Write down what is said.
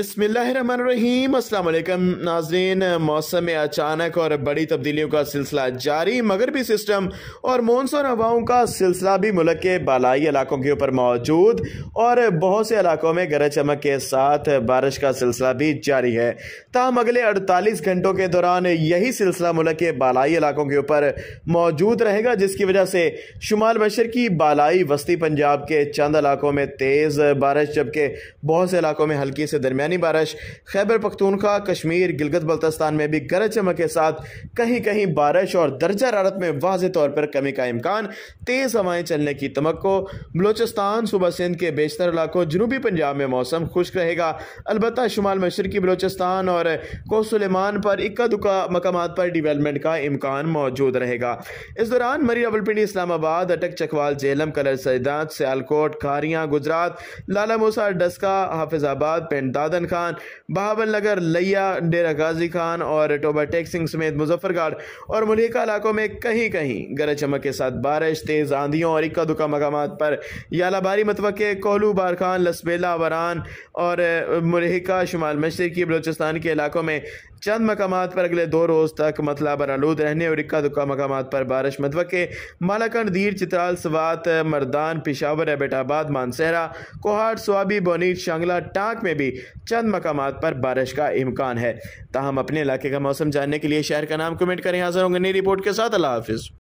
अस्सलाम वालेकुम नाजरीन मौसम में अचानक और बड़ी तब्दीलियों का सिलसिला जारी मगरबी सिस्टम और मानसून हवाओं का सिलसिला भी मुल्क के बालाई इलाकों के ऊपर मौजूद और बहुत से इलाकों में गरज चमक के साथ बारिश का सिलसिला भी जारी है ताहम अगले अड़तालीस घंटों के दौरान यही सिलसिला मुल्क के बालाई इलाकों के ऊपर मौजूद रहेगा जिसकी वजह से शुमाल मशर की बालाई वस्ती पंजाब के चंद इलाकों में तेज़ बारिश जबकि बहुत से इलाकों में हल्की से दरमिया दरमिया बारिश खैबर पखतूनखा कश्मीर गिलगत बल्तस्तान में भी गरज चमक के साथ कहीं कहीं बारिश और दर्जा हरारत में वाज तौर पर कमी का इम्कान तेज़ हवाएं चलने की तमक्को बलोचिस्तान सुबह सिंध के बेशतर इलाकों जनूबी पंजाब में मौसम खुश्क रहेगा अलबत् शुमाल मशरकी बलोचिस्तान और कोसलेमान पर इक्का दुक्का मकाम पर डिवेलपमेंट का इम्कान मौजूद रहेगा इस दौरान मरी रबलपिंडी इस्लामाबाद अटक चकवाल जेलम कलर सैदात सयालकोट खारियाँ गुजरात लाला मूसा डस्का हाफिजाबाद पेंडाद सादन खान बहावल नगर लिया डेरा गाजी खान और टोबा टेक सिंह समेत मुजफ्फरगढ़ और मलिका इलाकों में कहीं कहीं गरज चमक के साथ बारिश तेज़ आंधियों और इक्का दुक्का मकाम पर यालाबारी मतव कोलू बारखान लसबेला वरान और मलिका शुमाल मशरकी बलोचिस्तान के इलाकों में चंद मकाम पर अगले दो रोज़ तक मतला आलूद रहने और इक्का दुक्का मकाम पर बारिश मतवक़े मालाकंड दीर चित्राल सवात मरदान पिशावर एबेटाबाद मानसहरा कोहाट स्वाबी बोनीत शांगला टांक में भी चंद मकाम पर बारिश का इम्कान है तहम अपने इलाके का मौसम जानने के लिए शहर का नाम कमेंट करें हाजिर होंगे नई रिपोर्ट के साथ अल्लाह हाफिज़